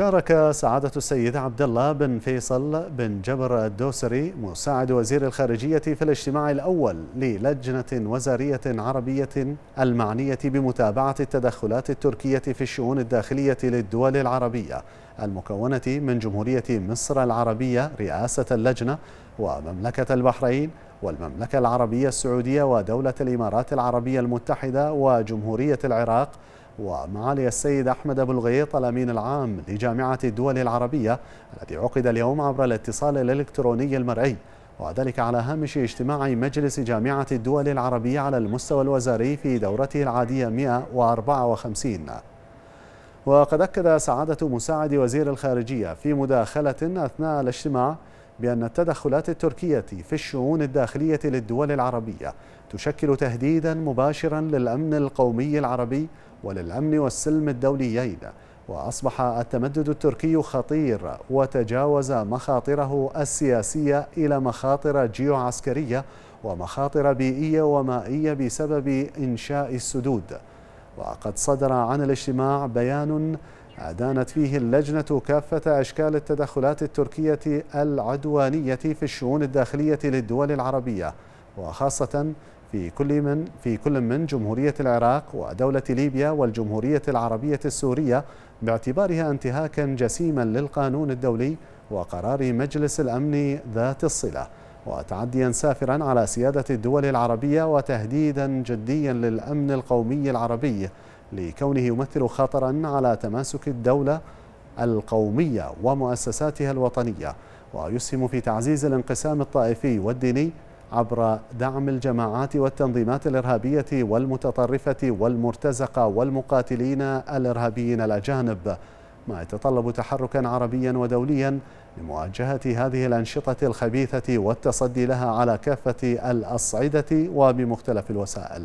شارك سعادة السيد عبد الله بن فيصل بن جبر الدوسري مساعد وزير الخارجية في الاجتماع الأول للجنة وزارية عربية المعنية بمتابعة التدخلات التركية في الشؤون الداخلية للدول العربية المكونة من جمهورية مصر العربية رئاسة اللجنة ومملكة البحرين والمملكة العربية السعودية ودولة الإمارات العربية المتحدة وجمهورية العراق ومعالي السيد أحمد أبو الغيط الأمين العام لجامعة الدول العربية الذي عقد اليوم عبر الاتصال الإلكتروني المرئي وذلك على هامش اجتماع مجلس جامعة الدول العربية على المستوى الوزاري في دورته العادية 154 وقد أكد سعادة مساعد وزير الخارجية في مداخلة أثناء الاجتماع بأن التدخلات التركية في الشؤون الداخلية للدول العربية تشكل تهديدا مباشرا للأمن القومي العربي وللأمن والسلم الدوليين وأصبح التمدد التركي خطير وتجاوز مخاطره السياسية إلى مخاطر جيوعسكرية ومخاطر بيئية ومائية بسبب إنشاء السدود وقد صدر عن الاجتماع بيان أدانت فيه اللجنة كافة أشكال التدخلات التركية العدوانية في الشؤون الداخلية للدول العربية وخاصة في كل من في كل من جمهورية العراق ودولة ليبيا والجمهورية العربية السورية باعتبارها انتهاكا جسيما للقانون الدولي وقرار مجلس الأمن ذات الصلة وتعديا سافرا على سيادة الدول العربية وتهديدا جديا للأمن القومي العربي لكونه يمثل خطرا على تماسك الدولة القومية ومؤسساتها الوطنية ويسهم في تعزيز الانقسام الطائفي والديني عبر دعم الجماعات والتنظيمات الإرهابية والمتطرفة والمرتزقة والمقاتلين الإرهابيين الأجانب ما يتطلب تحركا عربيا ودوليا لمواجهة هذه الأنشطة الخبيثة والتصدي لها على كافة الأصعدة وبمختلف الوسائل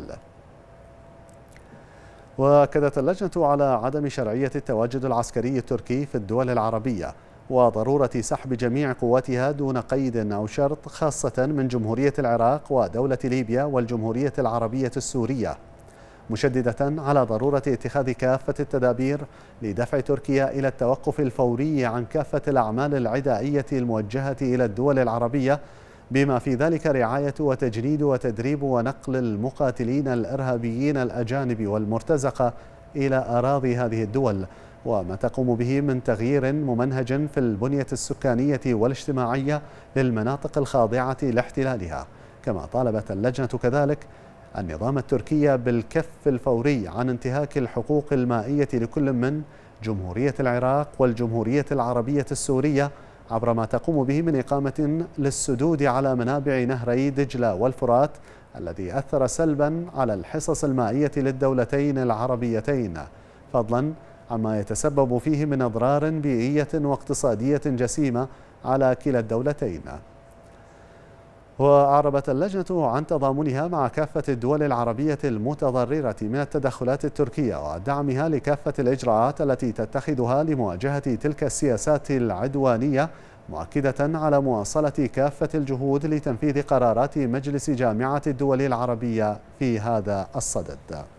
وأكدت اللجنة على عدم شرعية التواجد العسكري التركي في الدول العربية وضرورة سحب جميع قواتها دون قيد أو شرط خاصة من جمهورية العراق ودولة ليبيا والجمهورية العربية السورية مشددة على ضرورة اتخاذ كافة التدابير لدفع تركيا إلى التوقف الفوري عن كافة الأعمال العدائية الموجهة إلى الدول العربية بما في ذلك رعاية وتجنيد وتدريب ونقل المقاتلين الإرهابيين الأجانب والمرتزقة إلى أراضي هذه الدول وما تقوم به من تغيير ممنهج في البنية السكانية والاجتماعية للمناطق الخاضعة لاحتلالها كما طالبت اللجنة كذلك النظام التركي بالكف الفوري عن انتهاك الحقوق المائية لكل من جمهورية العراق والجمهورية العربية السورية عبر ما تقوم به من إقامة للسدود على منابع نهري دجلة والفرات الذي أثر سلبا على الحصص المائية للدولتين العربيتين فضلا عما يتسبب فيه من أضرار بيئية واقتصادية جسيمة على كلا الدولتين وأعربت اللجنة عن تضامنها مع كافة الدول العربية المتضررة من التدخلات التركية ودعمها لكافة الإجراءات التي تتخذها لمواجهة تلك السياسات العدوانية مؤكدة على مواصلة كافة الجهود لتنفيذ قرارات مجلس جامعة الدول العربية في هذا الصدد